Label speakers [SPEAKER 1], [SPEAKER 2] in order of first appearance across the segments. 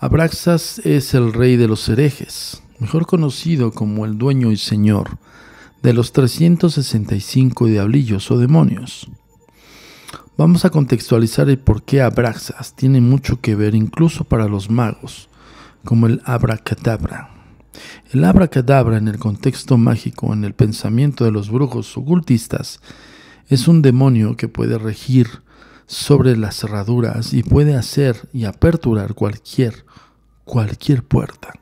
[SPEAKER 1] Abraxas es el rey de los herejes, mejor conocido como el dueño y señor de los 365 diablillos o demonios. Vamos a contextualizar el por qué Abraxas tiene mucho que ver incluso para los magos, como el abracadabra. El abracadabra en el contexto mágico, en el pensamiento de los brujos ocultistas, es un demonio que puede regir sobre las cerraduras y puede hacer y aperturar cualquier, cualquier puerta.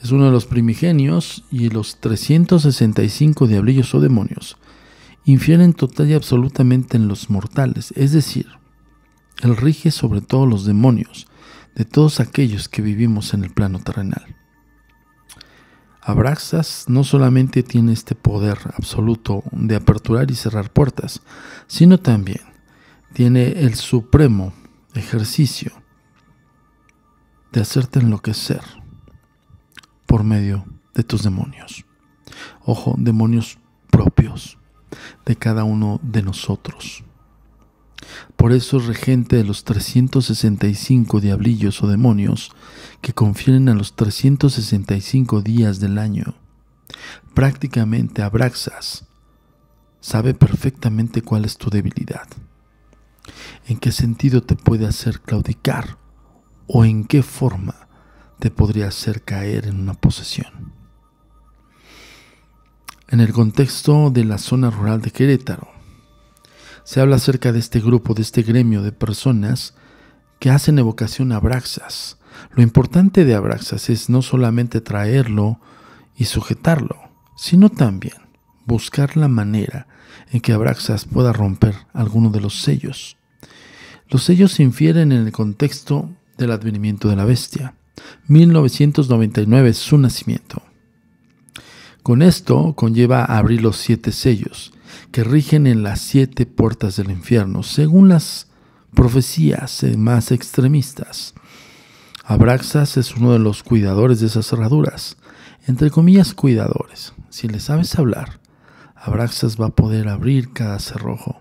[SPEAKER 1] Es uno de los primigenios y los 365 diablillos o demonios infieren total y absolutamente en los mortales, es decir, él rige sobre todos los demonios de todos aquellos que vivimos en el plano terrenal. Abraxas no solamente tiene este poder absoluto de aperturar y cerrar puertas, sino también tiene el supremo ejercicio de hacerte enloquecer por medio de tus demonios. Ojo, demonios propios de cada uno de nosotros. Por eso regente de los 365 diablillos o demonios que confieren a los 365 días del año. Prácticamente Abraxas sabe perfectamente cuál es tu debilidad, en qué sentido te puede hacer claudicar o en qué forma te podría hacer caer en una posesión. En el contexto de la zona rural de Querétaro, se habla acerca de este grupo, de este gremio de personas que hacen evocación a Abraxas. Lo importante de Abraxas es no solamente traerlo y sujetarlo, sino también buscar la manera en que Abraxas pueda romper alguno de los sellos. Los sellos se infieren en el contexto del advenimiento de la bestia. 1999 es su nacimiento. Con esto conlleva abrir los siete sellos, que rigen en las siete puertas del infierno, según las profecías eh, más extremistas. Abraxas es uno de los cuidadores de esas cerraduras, entre comillas cuidadores. Si le sabes hablar, Abraxas va a poder abrir cada cerrojo.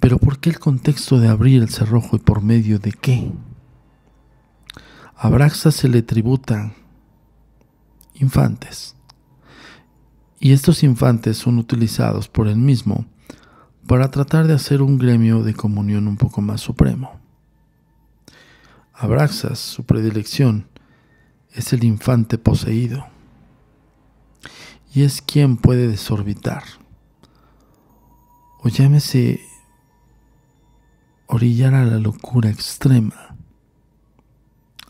[SPEAKER 1] Pero ¿por qué el contexto de abrir el cerrojo y por medio de qué? Abraxas se le tributan infantes, y estos infantes son utilizados por él mismo para tratar de hacer un gremio de comunión un poco más supremo. Abraxas, su predilección, es el infante poseído y es quien puede desorbitar, o llámese orillar a la locura extrema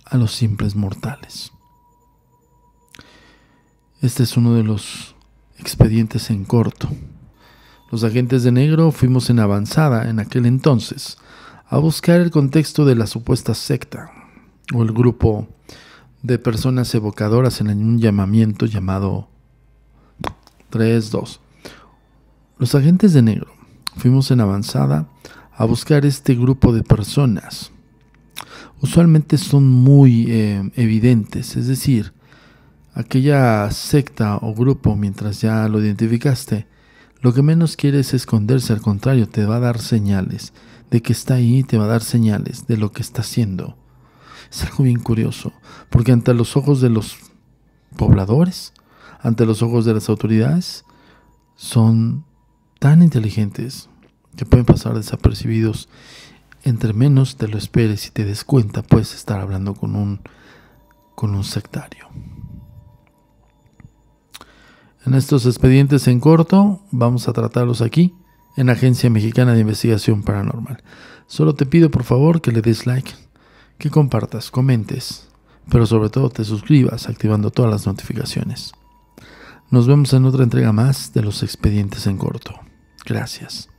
[SPEAKER 1] a los simples mortales. Este es uno de los en corto. Los agentes de negro fuimos en avanzada en aquel entonces a buscar el contexto de la supuesta secta o el grupo de personas evocadoras en un llamamiento llamado 32 Los agentes de negro fuimos en avanzada a buscar este grupo de personas. Usualmente son muy eh, evidentes, es decir, aquella secta o grupo mientras ya lo identificaste, lo que menos quieres es esconderse, al contrario, te va a dar señales de que está ahí, te va a dar señales de lo que está haciendo. Es algo bien curioso, porque ante los ojos de los pobladores, ante los ojos de las autoridades, son tan inteligentes que pueden pasar desapercibidos. Entre menos te lo esperes y te des cuenta, puedes estar hablando con un, con un sectario. En estos expedientes en corto vamos a tratarlos aquí en Agencia Mexicana de Investigación Paranormal. Solo te pido por favor que le des like, que compartas, comentes, pero sobre todo te suscribas activando todas las notificaciones. Nos vemos en otra entrega más de los expedientes en corto. Gracias.